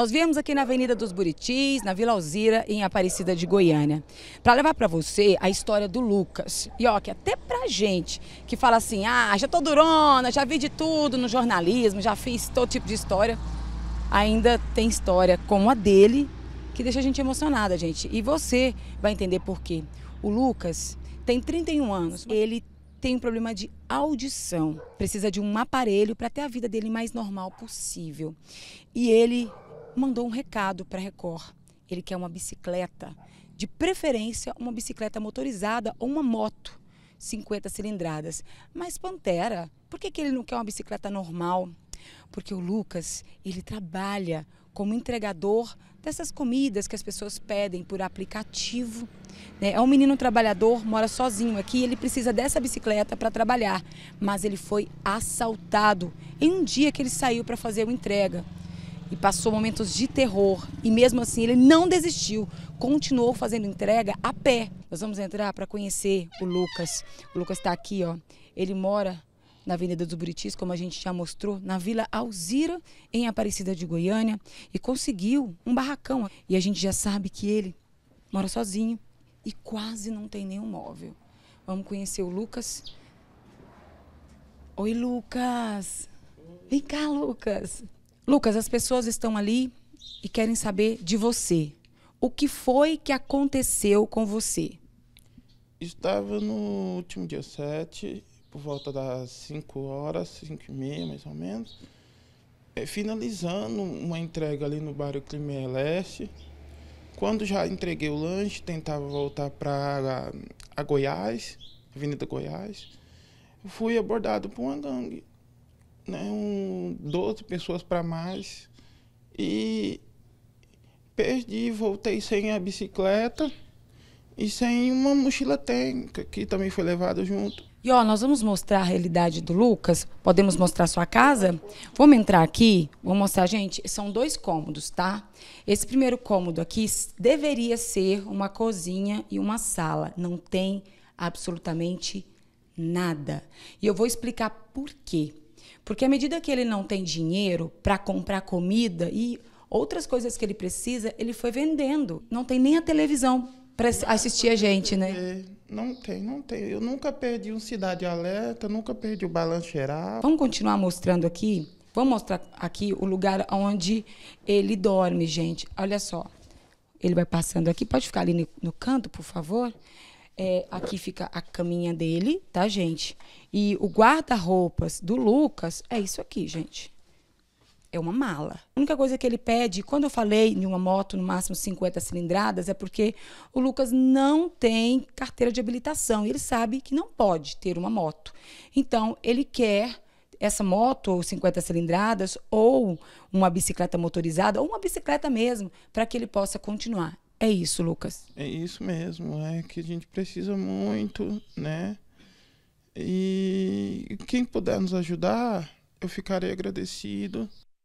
Nós viemos aqui na Avenida dos Buritis, na Vila Alzira, em Aparecida de Goiânia, para levar para você a história do Lucas. E ó, que até pra gente que fala assim: "Ah, já tô durona, já vi de tudo no jornalismo, já fiz todo tipo de história", ainda tem história como a dele que deixa a gente emocionada, gente. E você vai entender por quê. O Lucas tem 31 anos. Ele tem um problema de audição, precisa de um aparelho para ter a vida dele mais normal possível. E ele mandou um recado para a Record. Ele quer uma bicicleta, de preferência uma bicicleta motorizada ou uma moto, 50 cilindradas. Mas Pantera, por que, que ele não quer uma bicicleta normal? Porque o Lucas, ele trabalha como entregador dessas comidas que as pessoas pedem por aplicativo. Né? É um menino trabalhador, mora sozinho aqui, ele precisa dessa bicicleta para trabalhar, mas ele foi assaltado em um dia que ele saiu para fazer uma entrega e passou momentos de terror. E mesmo assim ele não desistiu, continuou fazendo entrega a pé. Nós vamos entrar para conhecer o Lucas. O Lucas está aqui, ó. Ele mora na Avenida dos Buritis, como a gente já mostrou, na Vila Alzira, em Aparecida de Goiânia, e conseguiu um barracão. E a gente já sabe que ele mora sozinho e quase não tem nenhum móvel. Vamos conhecer o Lucas. Oi, Lucas! Vem cá, Lucas! Lucas, as pessoas estão ali e querem saber de você. O que foi que aconteceu com você? Estava no último dia 7, por volta das 5 horas, 5 e meia mais ou menos, eh, finalizando uma entrega ali no bairro Clima Leste. Quando já entreguei o lanche, tentava voltar para a Goiás, Avenida Goiás, fui abordado por uma gangue. Né, um 12 pessoas para mais. E perdi, voltei sem a bicicleta e sem uma mochila técnica, que também foi levada junto. E ó, nós vamos mostrar a realidade do Lucas. Podemos mostrar sua casa? Vamos entrar aqui, vou mostrar, gente. São dois cômodos, tá? Esse primeiro cômodo aqui deveria ser uma cozinha e uma sala. Não tem absolutamente nada. E eu vou explicar por quê. Porque à medida que ele não tem dinheiro para comprar comida e outras coisas que ele precisa, ele foi vendendo. Não tem nem a televisão para assistir a gente, né? É, não tem, não tem. Eu nunca perdi um Cidade Alerta, nunca perdi o Geral. Vamos continuar mostrando aqui? Vamos mostrar aqui o lugar onde ele dorme, gente. Olha só. Ele vai passando aqui. Pode ficar ali no canto, por favor? É, aqui fica a caminha dele, tá, gente? E o guarda-roupas do Lucas é isso aqui, gente. É uma mala. A única coisa que ele pede, quando eu falei de uma moto no máximo 50 cilindradas, é porque o Lucas não tem carteira de habilitação. E ele sabe que não pode ter uma moto. Então, ele quer essa moto 50 cilindradas ou uma bicicleta motorizada ou uma bicicleta mesmo para que ele possa continuar. É isso, Lucas. É isso mesmo, é que a gente precisa muito, né? E quem puder nos ajudar, eu ficarei agradecido.